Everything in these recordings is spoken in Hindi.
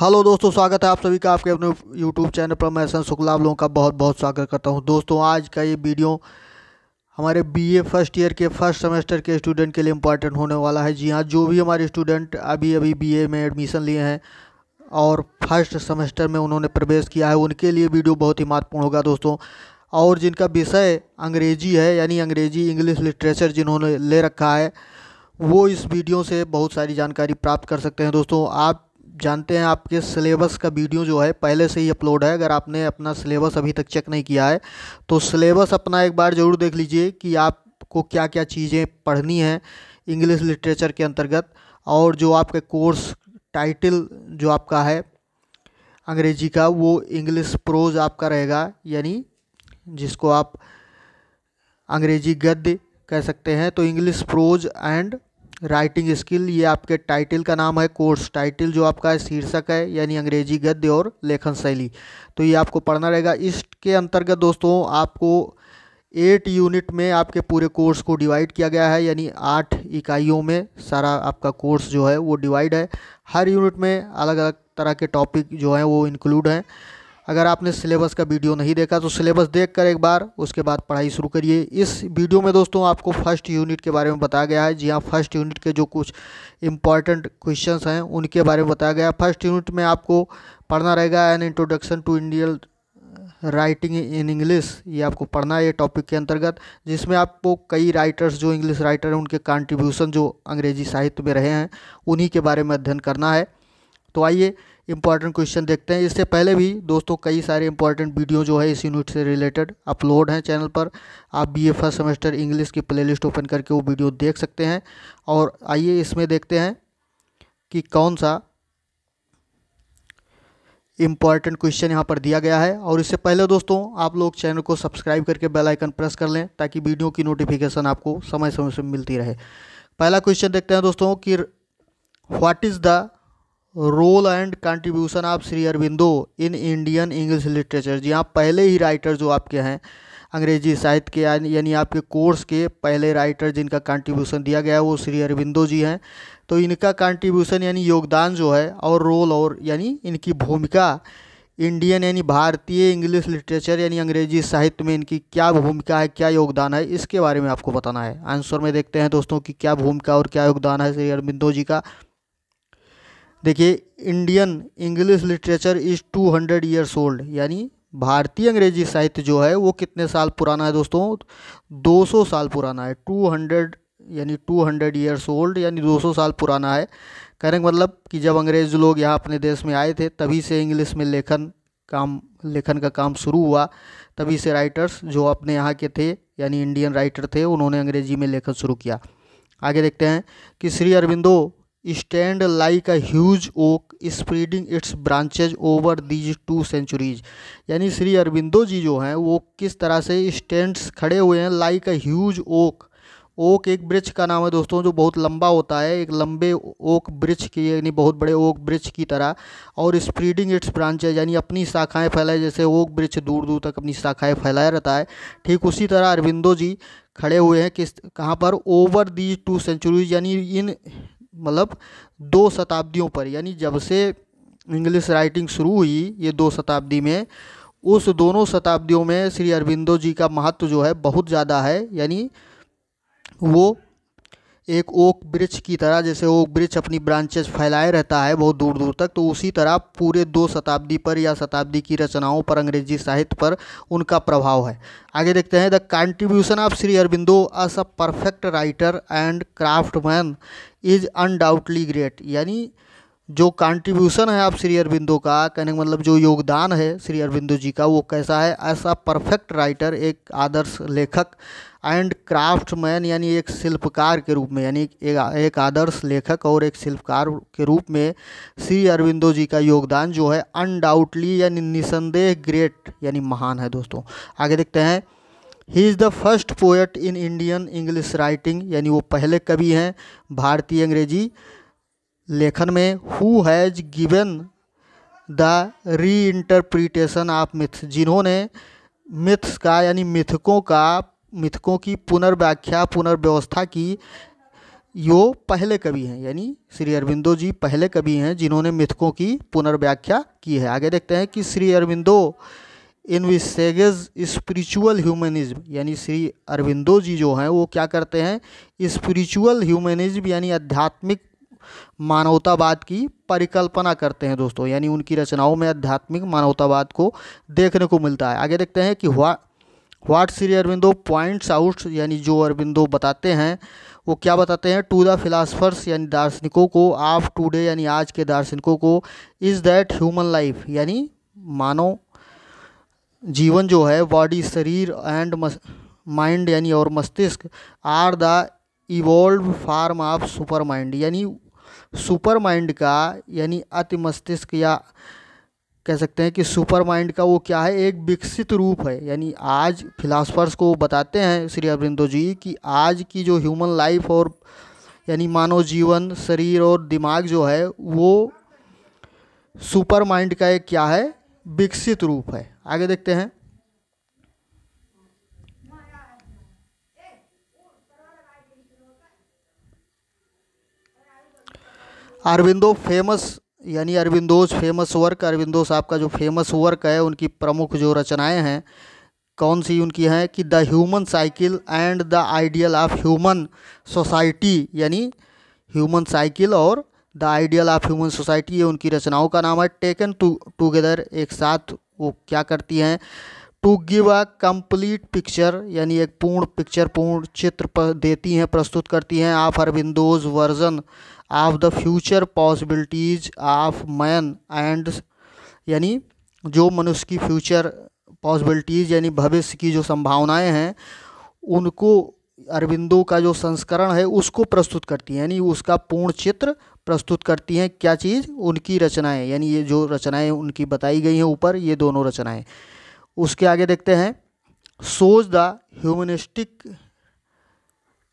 हेलो दोस्तों स्वागत है आप सभी का आपके अपने यूट्यूब चैनल पर मैं सन शुक्ला आप लोगों का बहुत बहुत स्वागत करता हूं दोस्तों आज का ये वीडियो हमारे बीए फर्स्ट ईयर के फर्स्ट सेमेस्टर के स्टूडेंट के लिए इम्पॉर्टेंट होने वाला है जी हाँ जो भी हमारे स्टूडेंट अभी अभी बीए में एडमिशन लिए हैं और फर्स्ट सेमेस्टर में उन्होंने प्रवेश किया है उनके लिए वीडियो बहुत ही महत्वपूर्ण होगा दोस्तों और जिनका विषय अंग्रेजी है यानी अंग्रेजी इंग्लिश लिटरेचर जिन्होंने ले रखा है वो इस वीडियो से बहुत सारी जानकारी प्राप्त कर सकते हैं दोस्तों आप जानते हैं आपके सिलेबस का वीडियो जो है पहले से ही अपलोड है अगर आपने अपना सिलेबस अभी तक चेक नहीं किया है तो सिलेबस अपना एक बार ज़रूर देख लीजिए कि आपको क्या क्या चीज़ें पढ़नी हैं इंग्लिश लिटरेचर के अंतर्गत और जो आपके कोर्स टाइटल जो आपका है अंग्रेजी का वो इंग्लिश प्रोज आपका रहेगा यानी जिसको आप अंग्रेजी गद्य कह सकते हैं तो English prose and writing skill ये आपके टाइटल का नाम है कोर्स टाइटल जो आपका है शीर्षक है यानी अंग्रेजी गद्य और लेखन शैली तो ये आपको पढ़ना रहेगा इसके अंतर्गत दोस्तों आपको एट यूनिट में आपके पूरे कोर्स को डिवाइड किया गया है यानी आठ इकाइयों में सारा आपका कोर्स जो है वो डिवाइड है हर यूनिट में अलग अलग तरह के टॉपिक जो हैं वो इंक्लूड हैं अगर आपने सिलेबस का वीडियो नहीं देखा तो सिलेबस देख कर एक बार उसके बाद पढ़ाई शुरू करिए इस वीडियो में दोस्तों आपको फर्स्ट यूनिट के बारे में बताया गया है जी हाँ फर्स्ट यूनिट के जो कुछ इंपॉर्टेंट क्वेश्चंस हैं उनके बारे में बताया गया है फर्स्ट यूनिट में आपको पढ़ना रहेगा an introduction to Indian writing in English ये आपको पढ़ना है ये टॉपिक के अंतर्गत जिसमें आपको कई राइटर्स जो इंग्लिश राइटर हैं उनके कंट्रीब्यूशन जो अंग्रेजी साहित्य में रहे हैं उन्हीं के बारे में अध्ययन करना है तो आइए इंपॉर्टेंट क्वेश्चन देखते हैं इससे पहले भी दोस्तों कई सारे इंपॉर्टेंट वीडियो जो है इस यूनिट से रिलेटेड अपलोड हैं चैनल पर आप B A first semester English की प्लेलिस्ट ओपन करके वो वीडियो देख सकते हैं और आइए इसमें देखते हैं कि कौन सा इम्पॉर्टेंट क्वेश्चन यहाँ पर दिया गया है और इससे पहले दोस्तों आप लोग चैनल को सब्सक्राइब करके बेल आइकन प्रेस कर लें ताकि वीडियो की नोटिफिकेशन आपको समय समय से मिलती रहे पहला क्वेश्चन देखते हैं दोस्तों कि what is the role and contribution of Shri Aurobindo in Indian English literature जी हाँ पहले ही राइटर जो आपके हैं अंग्रेजी साहित्य के यानी आपके कोर्स के पहले राइटर जिनका कंट्रीब्यूशन दिया गया है वो श्री अरविंदो जी हैं तो इनका कंट्रीब्यूशन यानी योगदान जो है और रोल और यानी इनकी भूमिका इंडियन यानी भारतीय इंग्लिश लिटरेचर यानी अंग्रेजी साहित्य में इनकी क्या भूमिका है क्या योगदान है इसके बारे में आपको बताना है आंसर में देखते हैं दोस्तों कि क्या भूमिका और क्या योगदान है श्री अरविंदो जी का देखिए Indian English literature is two hundred years old यानी भारतीय अंग्रेजी साहित्य जो है वो कितने साल पुराना है दोस्तों 200 साल पुराना है 200 यानी 200 ईयर्स ओल्ड यानी 200 साल पुराना है कहने मतलब कि जब अंग्रेज़ लोग यहाँ अपने देश में आए थे तभी से इंग्लिश में लेखन काम लेखन का काम शुरू हुआ तभी से राइटर्स जो अपने यहाँ के थे यानी इंडियन राइटर थे उन्होंने अंग्रेजी में लेखन शुरू किया आगे देखते हैं कि Shri Aurobindo stand like a huge oak spreading its branches over these two centuries यानी श्री अरविंदो जी जो हैं वो किस तरह से स्टैंड खड़े हुए हैं like a huge oak oak एक वृक्ष का नाम है दोस्तों जो बहुत लंबा होता है एक लंबे ओक वृक्ष की यानी बहुत बड़े ओक वृक्ष की तरह और स्प्रीडिंग इट्स ब्रांचेज यानी अपनी शाखाएं फैलाए जैसे ओक वृक्ष दूर दूर तक अपनी शाखाएं फैलाया रहता है ठीक उसी तरह अरविंदो जी खड़े हुए हैं किस कहाँ पर ओवर दी टू सेंचुरीज यानी इन मतलब दो शताब्दियों पर यानी जब से इंग्लिश राइटिंग शुरू हुई ये दो शताब्दी में उस दोनों शताब्दियों में श्री अरविंदो जी का महत्व जो है बहुत ज़्यादा है यानी वो एक ओक ब्रिज की तरह जैसे ओक ब्रिज अपनी ब्रांचेस फैलाए रहता है बहुत दूर दूर तक तो उसी तरह पूरे दो शताब्दी पर या शताब्दी की रचनाओं पर अंग्रेजी साहित्य पर उनका प्रभाव है आगे देखते हैं the contribution of Shri Aurobindo as a perfect writer and craftsman is undoubtedly great यानी जो कंट्रीब्यूशन है आप श्री अरविंदो का कहने का मतलब जो योगदान है श्री अरविंदो जी का वो कैसा है ऐसा परफेक्ट राइटर एक आदर्श लेखक एंड क्राफ्टमैन यानी एक शिल्पकार के रूप में यानी एक एक आदर्श लेखक और एक शिल्पकार के रूप में श्री अरविंदो जी का योगदान जो है अनडाउटली यानी निसंदेह ग्रेट यानी महान है दोस्तों आगे देखते हैं he is the first poet in Indian English writing यानी वो पहले कवि हैं भारतीय अंग्रेजी लेखन में who has given the reinterpretation of myths जिन्होंने मिथ्स का यानी मिथकों का मिथकों की पुनर्व्याख्या पुनर्व्यवस्था की यो पहले कवि हैं यानी श्री अरविंदो जी पहले कवि हैं जिन्होंने मिथकों की पुनर्व्याख्या की है आगे देखते हैं कि Shri Aurobindo envisages spiritual humanism यानी श्री अरविंदो जी जो हैं वो क्या करते हैं स्पिरिचुअल ह्यूमनिज्म यानी आध्यात्मिक मानवतावाद की परिकल्पना करते हैं दोस्तों यानी उनकी रचनाओं में आध्यात्मिक मानवतावाद को देखने को मिलता है आगे देखते हैं कि हुआ what Shri Aurobindo points out यानी जो अरविंदो बताते हैं वो क्या बताते हैं टू द फिलासफर्स यानी दार्शनिकों को आप टूडे यानी आज के दार्शनिकों को इज़ दैट ह्यूमन लाइफ यानी मानव जीवन जो है बॉडी शरीर एंड माइंड यानी और मस्तिष्क are the evolved form of super mind यानी सुपर माइंड का यानी अति मस्तिष्क या कह सकते हैं कि सुपर माइंड का वो क्या है एक विकसित रूप है यानी आज फिलासफर्स को बताते हैं श्री अरविंदो जी कि आज की जो ह्यूमन लाइफ और यानी मानव जीवन शरीर और दिमाग जो है वो सुपर माइंड का एक क्या है विकसित रूप है आगे देखते हैं अरविंदो फेमस यानी अरविंदोज फेमस वर्क अरविंदोज आपका जो फेमस वर्क है उनकी प्रमुख जो रचनाएं हैं कौन सी उनकी हैं कि the human cycle and the ideal of human society यानी ह्यूमन साइकिल और the ideal of human society ये उनकी रचनाओं का नाम है टेकन टू टुगेदर एक साथ वो क्या करती हैं to give a complete picture यानी एक पूर्ण पिक्चर पूर्ण चित्र देती हैं प्रस्तुत करती हैं of her windows version of the future possibilities of man and यानी जो मनुष्य की फ्यूचर पॉसिबिलिटीज़ यानी भविष्य की जो संभावनाएं हैं उनको अरविंदो का जो संस्करण है उसको प्रस्तुत करती हैं यानी उसका पूर्ण चित्र प्रस्तुत करती हैं क्या चीज़ उनकी रचनाएं यानी ये जो रचनाएं उनकी बताई गई हैं ऊपर ये दोनों रचनाएं उसके आगे देखते हैं shows the humanistic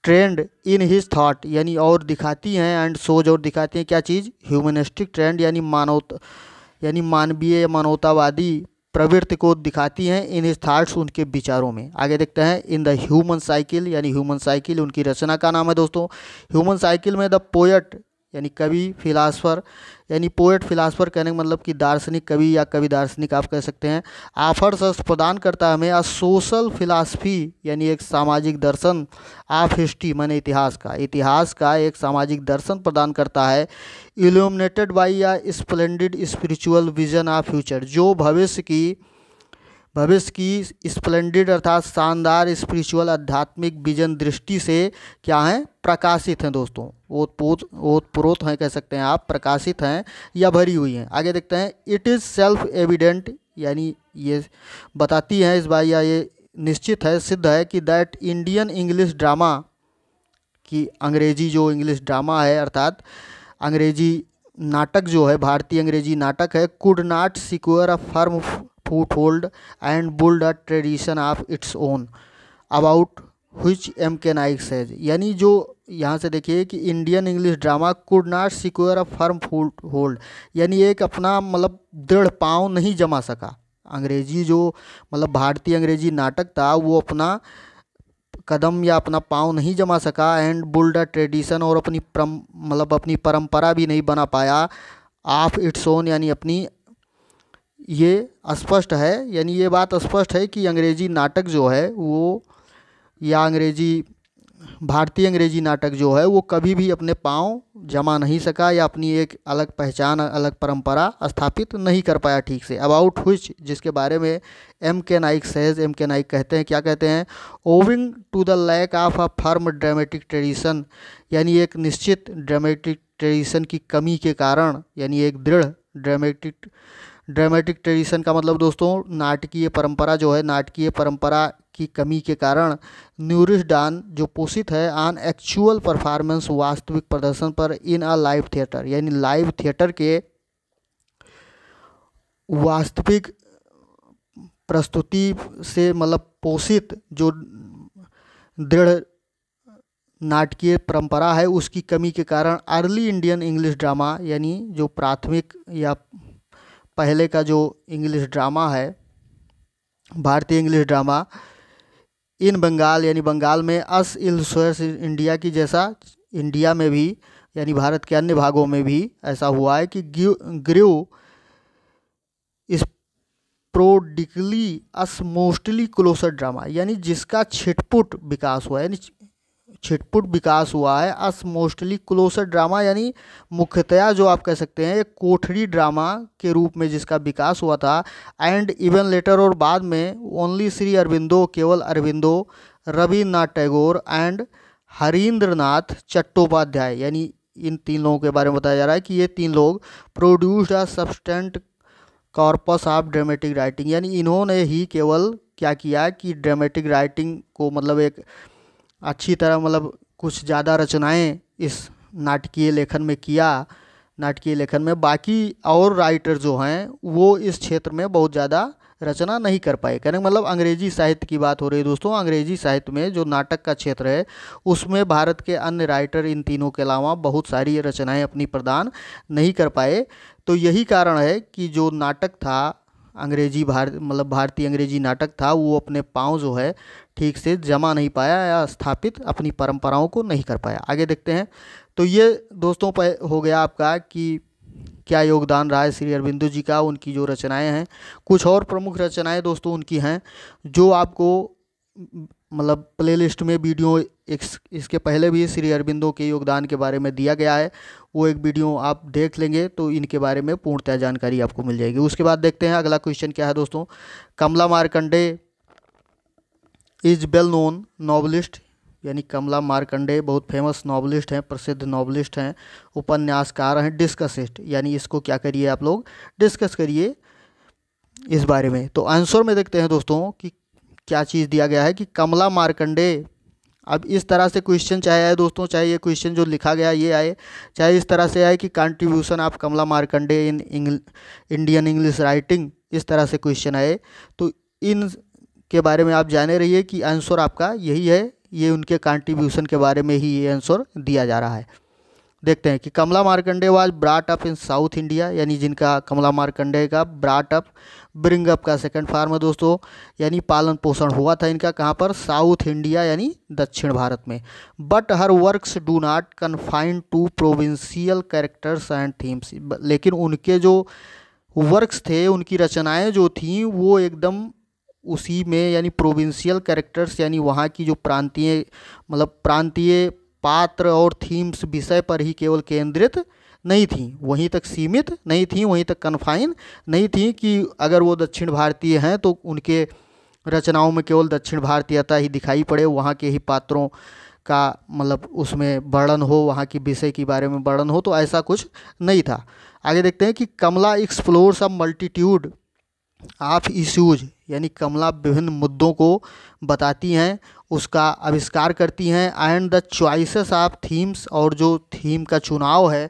trend in his thought यानी और दिखाती हैं एंड सोज और दिखाती हैं क्या चीज़ ह्यूमनिस्टिक ट्रेंड यानी मानवता यानी मानवीय मानवतावादी प्रवृत्ति को दिखाती हैं इन हिज थाट्स उनके विचारों में आगे देखते हैं इन द ह्यूमन साइकिल यानी ह्यूमन साइकिल उनकी रचना का नाम है दोस्तों ह्यूमन साइकिल में द पोएट यानी कवि फिलासफर यानी पोएट फिलासफर कहने का मतलब कि दार्शनिक कवि या कवि दार्शनिक आप कह सकते हैं आफर शस्त्र प्रदान करता है हमें अ सोशल फिलासफी यानी एक सामाजिक दर्शन ऑफ हिस्ट्री माने इतिहास का इतिहास का एक सामाजिक दर्शन प्रदान करता है इल्यूमिनेटेड बाई या splendid spiritual vision of future जो भविष्य की भविष्य की स्प्लेंडेड अर्थात शानदार स्पिरिचुअल आध्यात्मिक विजन दृष्टि से क्या हैं प्रकाशित हैं दोस्तों ओतपोत ओतप्रोत हैं कह सकते हैं आप प्रकाशित हैं या भरी हुई हैं आगे देखते हैं इट इज़ सेल्फ एविडेंट यानी ये बताती हैं इस बार या ये निश्चित है सिद्ध है कि दैट इंडियन इंग्लिश ड्रामा कि अंग्रेजी जो इंग्लिश ड्रामा है अर्थात अंग्रेजी नाटक जो है भारतीय अंग्रेजी नाटक है could not secure a firm hold and build a tradition of its own about which M K Naik says यानी जो यहाँ से देखिए कि Indian English drama could not secure a firm foothold यानी एक अपना मतलब दृढ़ पाँव नहीं जमा सका अंग्रेजी जो मतलब भारतीय अंग्रेजी नाटक था वो अपना कदम या अपना पाँव नहीं जमा सका एंड बुल्ड अ ट्रेडिशन और अपनी परम मतलब अपनी परंपरा भी नहीं बना पाया ऑफ इट्स ओन यानी अपनी ये स्पष्ट है यानी ये बात स्पष्ट है कि अंग्रेजी नाटक जो है वो या अंग्रेजी भारतीय अंग्रेजी नाटक जो है वो कभी भी अपने पाँव जमा नहीं सका या अपनी एक अलग पहचान अलग परंपरा स्थापित नहीं कर पाया ठीक से अबाउट हुच जिसके बारे में एम के नाइक सहज एम के नाइक कहते हैं क्या कहते हैं owing to the lack of a firm dramatic tradition यानी एक निश्चित ड्रामेटिक ट्रेडिशन की कमी के कारण यानी एक दृढ़ ड्रामेटिक ड्रामेटिक ट्रेडिशन का मतलब दोस्तों नाटकीय परंपरा जो है नाटकीय परंपरा की कमी के कारण न्यूरिश डान जो पोषित है ऑन एक्चुअल परफॉर्मेंस वास्तविक प्रदर्शन पर इन अ लाइव थिएटर यानी लाइव थिएटर के वास्तविक प्रस्तुति से मतलब पोषित जो दृढ़ नाटकीय परंपरा है उसकी कमी के कारण अर्ली इंडियन इंग्लिश ड्रामा यानी जो प्राथमिक या पहले का जो इंग्लिश ड्रामा है भारतीय इंग्लिश ड्रामा इन बंगाल यानी बंगाल में अस इल सोर्स इंडिया की जैसा इंडिया में भी यानी भारत के अन्य भागों में भी ऐसा हुआ है कि grieve is prodigally as mostly closet drama यानी जिसका छिटपुट विकास हुआ यानी छिटपुट विकास हुआ है अस मोस्टली क्लोसर ड्रामा यानी मुख्यतया जो आप कह सकते हैं एक कोठरी ड्रामा के रूप में जिसका विकास हुआ था एंड इवन लेटर और बाद में ओनली श्री अरविंदो केवल अरविंदो रविन्द्रनाथ टैगोर एंड हरिंद्रनाथ चट्टोपाध्याय यानी इन तीन लोगों के बारे में बताया जा रहा है कि ये तीन लोग produced a substantial corpus of dramatic writing यानी इन्होंने ही केवल क्या किया कि ड्रामेटिक राइटिंग को मतलब एक अच्छी तरह मतलब कुछ ज़्यादा रचनाएं इस नाटकीय लेखन में किया नाटकीय लेखन में बाकी और राइटर जो हैं वो इस क्षेत्र में बहुत ज़्यादा रचना नहीं कर पाए कहने मतलब अंग्रेजी साहित्य की बात हो रही है दोस्तों अंग्रेजी साहित्य में जो नाटक का क्षेत्र है उसमें भारत के अन्य राइटर इन तीनों के अलावा बहुत सारी रचनाएं अपनी प्रदान नहीं कर पाए तो यही कारण है कि जो नाटक था अंग्रेजी भारत मतलब भारतीय अंग्रेजी नाटक था वो अपने पाँव जो है ठीक से जमा नहीं पाया या स्थापित अपनी परंपराओं को नहीं कर पाया आगे देखते हैं तो ये दोस्तों पर हो गया आपका कि क्या योगदान रहा है श्री अरविंदो जी का उनकी जो रचनाएं हैं कुछ और प्रमुख रचनाएं दोस्तों उनकी हैं जो आपको मतलब प्लेलिस्ट में वीडियो एक इसके पहले भी श्री अरबिंदो के योगदान के बारे में दिया गया है वो एक वीडियो आप देख लेंगे तो इनके बारे में पूर्णतः जानकारी आपको मिल जाएगी उसके बाद देखते हैं अगला क्वेश्चन क्या है दोस्तों Kamala Markandaya is well known novelist यानी कमला मारकंडे बहुत फेमस नॉवलिस्ट हैं प्रसिद्ध नॉवलिस्ट हैं उपन्यासकार हैं डिस्कसिस्ट यानी इसको क्या करिए आप लोग डिस्कस करिए इस बारे में तो आंसर में देखते हैं दोस्तों कि क्या चीज़ दिया गया है कि कमला मार्कंडे अब इस तरह से क्वेश्चन चाहे आए दोस्तों चाहे ये क्वेश्चन जो लिखा गया ये आए चाहे इस तरह से आए कि contribution of Kamala Markandaya in Indian English writing इस तरह से क्वेश्चन आए तो इन के बारे में आप जाने रहिए कि आंसर आपका यही है ये उनके कंट्रीब्यूशन के बारे में ही ये आंसर दिया जा रहा है देखते हैं कि Kamala Markandaya was brought up in South India यानी जिनका कमला मार्कंडे का ब्राट अप ब्रिंग अप का सेकंड फार्म है दोस्तों यानी पालन पोषण हुआ था इनका कहाँ पर साउथ इंडिया यानी दक्षिण भारत में but her works do not confine to provincial characters and themes लेकिन उनके जो वर्क्स थे उनकी रचनाएँ जो थीं वो एकदम उसी में यानी प्रोविंशियल कैरेक्टर्स यानी वहाँ की जो प्रांतीय मतलब प्रांतीय पात्र और थीम्स विषय पर ही केवल केंद्रित नहीं थी वहीं तक सीमित नहीं थी वहीं तक कन्फाइन नहीं थी कि अगर वो दक्षिण भारतीय हैं तो उनके रचनाओं में केवल दक्षिण भारतीयता ही दिखाई पड़े वहाँ के ही पात्रों का मतलब उसमें वर्णन हो वहाँ की विषय के बारे में वर्णन हो तो ऐसा कुछ नहीं था आगे देखते हैं कि कमला एक्सप्लोर सब मल्टीट्यूड ऑफ इश्यूज यानी कमला विभिन्न मुद्दों को बताती हैं उसका आविष्कार करती हैं and the choices of themes और जो थीम का चुनाव है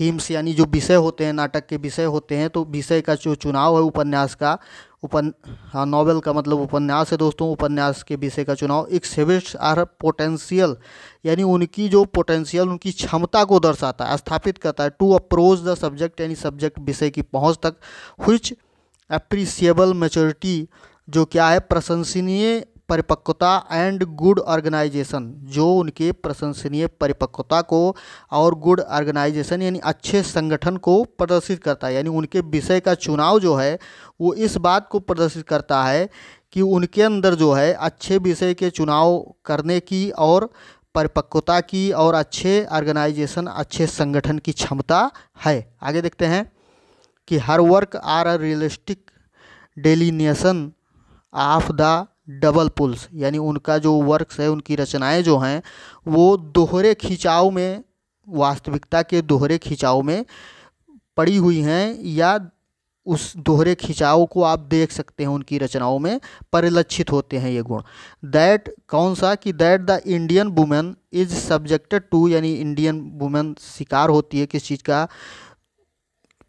थीम्स यानी जो विषय होते हैं नाटक के विषय होते हैं तो विषय का जो चुनाव है उपन्यास का उपन हाँ नॉवल का मतलब उपन्यास है दोस्तों उपन्यास के विषय का चुनाव एक सेविट्स आर पोटेंशियल यानी उनकी जो पोटेंशियल उनकी क्षमता को दर्शाता है स्थापित करता है टू अप्रोच द सब्जेक्ट यानी सब्जेक्ट विषय की पहुंच तक हुच अप्रिसिएबल मेचोरिटी जो क्या है प्रशंसनीय परिपक्वता एंड गुड ऑर्गेनाइजेशन जो उनके प्रशंसनीय परिपक्वता को और गुड ऑर्गेनाइजेशन यानी अच्छे संगठन को प्रदर्शित करता है यानी उनके विषय का चुनाव जो है वो इस बात को प्रदर्शित करता है कि उनके अंदर जो है अच्छे विषय के चुनाव करने की और परिपक्वता की और अच्छे ऑर्गेनाइजेशन अच्छे संगठन की क्षमता है आगे देखते हैं कि her work are a realistic delineation of the double pulls यानी उनका जो वर्क्स है उनकी रचनाएं जो हैं वो दोहरे खिंचाव में वास्तविकता के दोहरे खिंचाव में पड़ी हुई हैं या उस दोहरे खिंचाव को आप देख सकते हैं उनकी रचनाओं में परिलक्षित होते हैं ये गुण दैट कौन सा कि that the Indian women is subjected to यानी इंडियन वुमेन शिकार होती है किस चीज़ का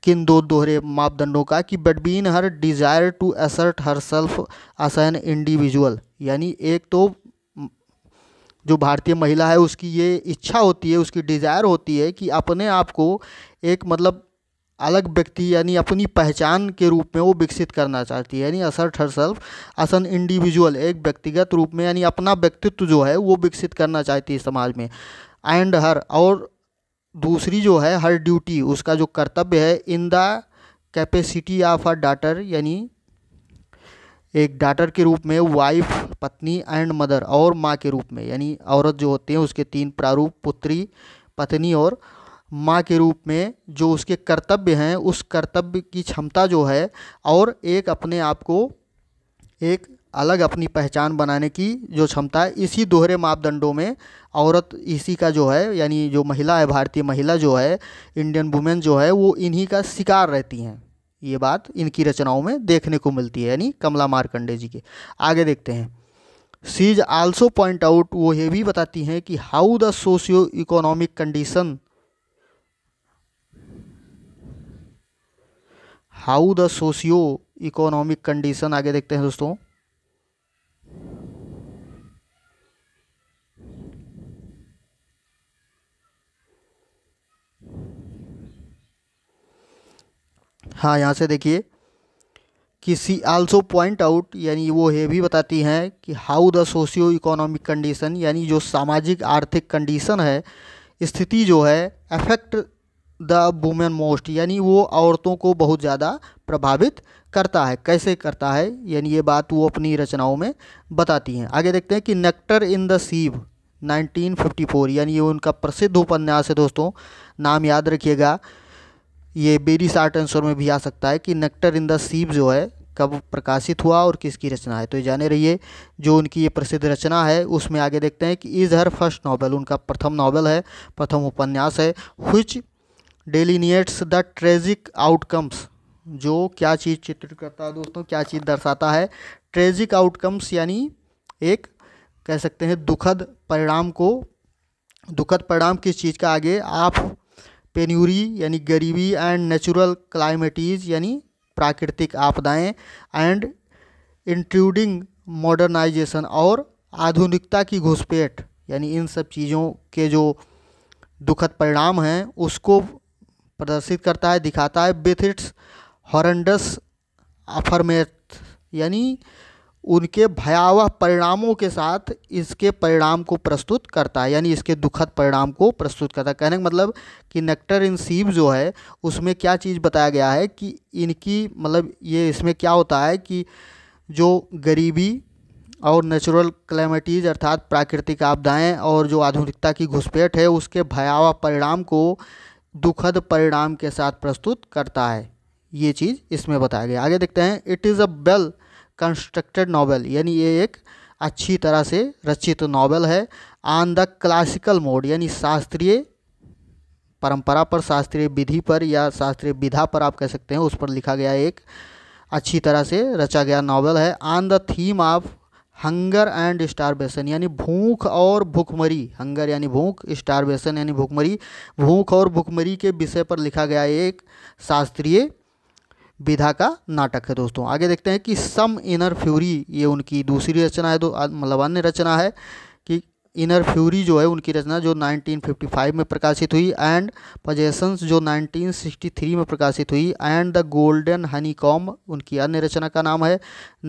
किन दो दोहरे मापदंडों का कि between her desire to assert her self as an individual यानी एक तो जो भारतीय महिला है उसकी ये इच्छा होती है उसकी डिज़ायर होती है कि अपने आप को एक मतलब अलग व्यक्ति यानी अपनी पहचान के रूप में वो विकसित करना चाहती है यानी assert her self as an individual एक व्यक्तिगत रूप में यानी अपना व्यक्तित्व जो है वो विकसित करना चाहती है समाज में एंड हर और दूसरी जो है हर ड्यूटी उसका जो कर्तव्य है in the capacity of a daughter यानी एक डाटर के रूप में वाइफ पत्नी एंड मदर और माँ के रूप में यानी औरत जो होते हैं उसके तीन प्रारूप पुत्री पत्नी और माँ के रूप में जो उसके कर्तव्य हैं उस कर्तव्य की क्षमता जो है और एक अपने आप को एक अलग अपनी पहचान बनाने की जो क्षमता है इसी दोहरे मापदंडों में औरत इसी का जो है यानी जो महिला है भारतीय महिला जो है इंडियन वुमेन जो है वो इन्हीं का शिकार रहती हैं ये बात इनकी रचनाओं में देखने को मिलती है यानी कमला मारकंडे जी के आगे देखते हैं सीज आल्सो पॉइंट आउट वो ये भी बताती हैं कि how the socio economic condition how the socio economic condition आगे देखते हैं दोस्तों हाँ यहाँ से देखिए कि सी आल्सो पॉइंट आउट यानी वो ये भी बताती हैं कि how the socio economic condition यानी जो सामाजिक आर्थिक कंडीशन है स्थिति जो है अफेक्ट द वुमेन मोस्ट यानी वो औरतों को बहुत ज़्यादा प्रभावित करता है कैसे करता है यानी ये बात वो अपनी रचनाओं में बताती हैं आगे देखते हैं कि नेक्टर इन द सीव 1954 यानी ये उनका प्रसिद्ध उपन्यास है दोस्तों नाम याद रखिएगा ये बेरी शार्ट आंसर में भी आ सकता है कि नेक्टर इन द सीप जो है कब प्रकाशित हुआ और किसकी रचना है तो ये जाने रहिए जो उनकी ये प्रसिद्ध रचना है उसमें आगे देखते हैं कि इज़ हर फर्स्ट नावल उनका प्रथम नावल है प्रथम उपन्यास है which delineates the tragic outcomes जो क्या चीज़ चित्रित करता है दोस्तों क्या चीज़ दर्शाता है ट्रेजिक आउटकम्स यानी एक कह सकते हैं दुखद परिणाम को दुखद परिणाम किस चीज़ का आगे आप पेन्यूरी यानी गरीबी एंड नेचुरल क्लाइमेटीज यानी प्राकृतिक आपदाएं एंड इंट्रूडिंग मॉडर्नाइजेशन और आधुनिकता की घुसपैठ यानी इन सब चीज़ों के जो दुखद परिणाम हैं उसको प्रदर्शित करता है दिखाता है विथ इट्स हॉरेंडस अफरमेथ यानी उनके भयावह परिणामों के साथ इसके परिणाम को प्रस्तुत करता है यानी इसके दुखद परिणाम को प्रस्तुत करता है कहने का मतलब कि नेक्टर इन सीव जो है उसमें क्या चीज़ बताया गया है कि इनकी मतलब ये इसमें क्या होता है कि जो गरीबी और नेचुरल क्लेमिटीज़ अर्थात प्राकृतिक आपदाएं और जो आधुनिकता की घुसपैठ है उसके भयावह परिणाम को दुखद परिणाम के साथ प्रस्तुत करता है ये चीज़ इसमें बताया गया आगे देखते हैं it is a well constructed novel यानी ये एक अच्छी तरह से रचित नावल है ऑन द क्लासिकल मोड यानी शास्त्रीय परंपरा पर शास्त्रीय विधि पर या शास्त्रीय विधा पर आप कह सकते हैं उस पर लिखा गया एक अच्छी तरह से रचा गया नावल है on the theme of hunger and starvation यानी भूख और भूखमरी हंगर यानी भूख स्टारवेशन यानी भूखमरी भूख और भूखमरी के विषय पर लिखा गया एक शास्त्रीय विधा का नाटक है दोस्तों आगे देखते हैं कि सम इनर फ्यूरी ये उनकी दूसरी रचना है दो मतलब अन्य रचना है कि इनर फ्यूरी जो है उनकी रचना जो 1955 में प्रकाशित हुई एंड पजेशंस जो 1963 में प्रकाशित हुई एंड द गोल्डन हनी उनकी अन्य रचना का नाम है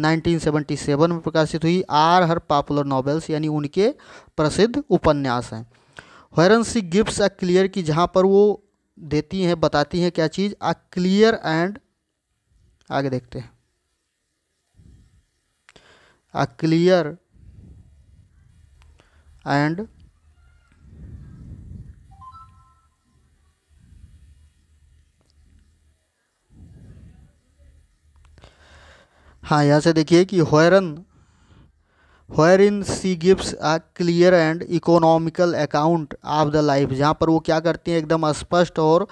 1977 में प्रकाशित हुई आर हर पॉपुलर नॉवेल्स यानी उनके प्रसिद्ध उपन्यास हैं हरन सी गिफ्ट्स अ क्लियर की जहाँ पर वो देती हैं बताती हैं क्या चीज़ अ क्लियर एंड आगे देखते हैं अ क्लियर एंड हाँ यहाँ से देखिए कि herein she gives a clear and economical account of the life जहाँ पर वो क्या करती हैं एकदम स्पष्ट और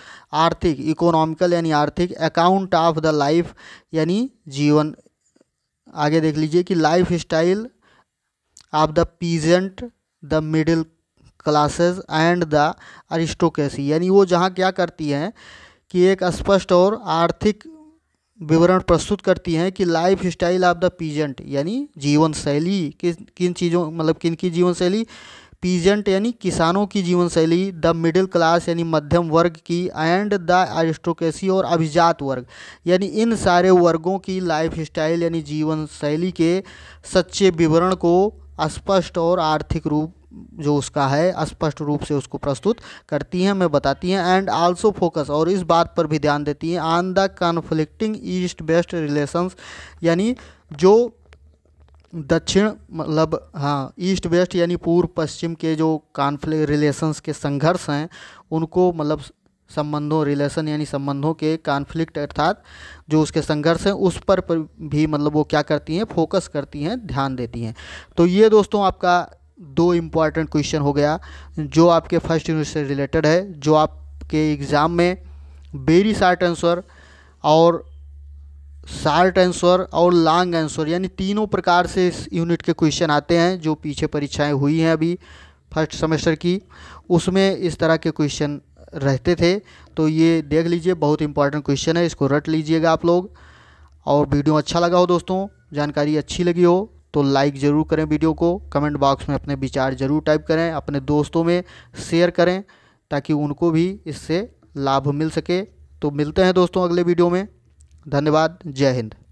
आर्थिक इकोनॉमिकल यानी आर्थिक अकाउंट ऑफ द लाइफ यानी जीवन आगे देख लीजिए कि life style of the peasant the middle classes and the aristocracy यानी वो जहाँ क्या करती हैं कि एक स्पष्ट और आर्थिक विवरण प्रस्तुत करती हैं कि life style of the peasant यानी जीवन शैली किस किन चीज़ों मतलब किन की जीवन शैली पीजेंट यानी किसानों की जीवन शैली द मिडिल क्लास यानी मध्यम वर्ग की एंड द आरिस्टोक्रेसी और अभिजात वर्ग यानी इन सारे वर्गों की लाइफ स्टाइल यानी जीवन शैली के सच्चे विवरण को स्पष्ट और आर्थिक रूप जो उसका है स्पष्ट रूप से उसको प्रस्तुत करती हैं मैं बताती हैं एंड आल्सो फोकस और इस बात पर भी ध्यान देती हैं on the conflicting east west relations यानी जो दक्षिण मतलब हाँ ईस्ट वेस्ट यानी पूर्व पश्चिम के जो कॉन्फ्लिक रिलेशंस के संघर्ष हैं उनको मतलब संबंधों रिलेशन यानी संबंधों के कॉन्फ्लिक्ट अर्थात जो उसके संघर्ष हैं उस पर भी मतलब वो क्या करती हैं फोकस करती हैं ध्यान देती हैं तो ये दोस्तों आपका दो इम्पॉर्टेंट क्वेश्चन हो गया जो आपके फर्स्ट यूनिट से रिलेटेड है जो आपके एग्ज़ाम में वेरी शार्ट आंसर और शार्ट आंसर और लॉन्ग आंसर यानी तीनों प्रकार से इस यूनिट के क्वेश्चन आते हैं जो पीछे परीक्षाएं हुई हैं अभी फर्स्ट सेमेस्टर की उसमें इस तरह के क्वेश्चन रहते थे तो ये देख लीजिए बहुत इंपॉर्टेंट क्वेश्चन है इसको रट लीजिएगा आप लोग और वीडियो अच्छा लगा हो दोस्तों जानकारी अच्छी लगी हो तो लाइक ज़रूर करें वीडियो को कमेंट बॉक्स में अपने विचार ज़रूर टाइप करें अपने दोस्तों में शेयर करें ताकि उनको भी इससे लाभ मिल सके तो मिलते हैं दोस्तों अगले वीडियो में धन्यवाद जय हिंद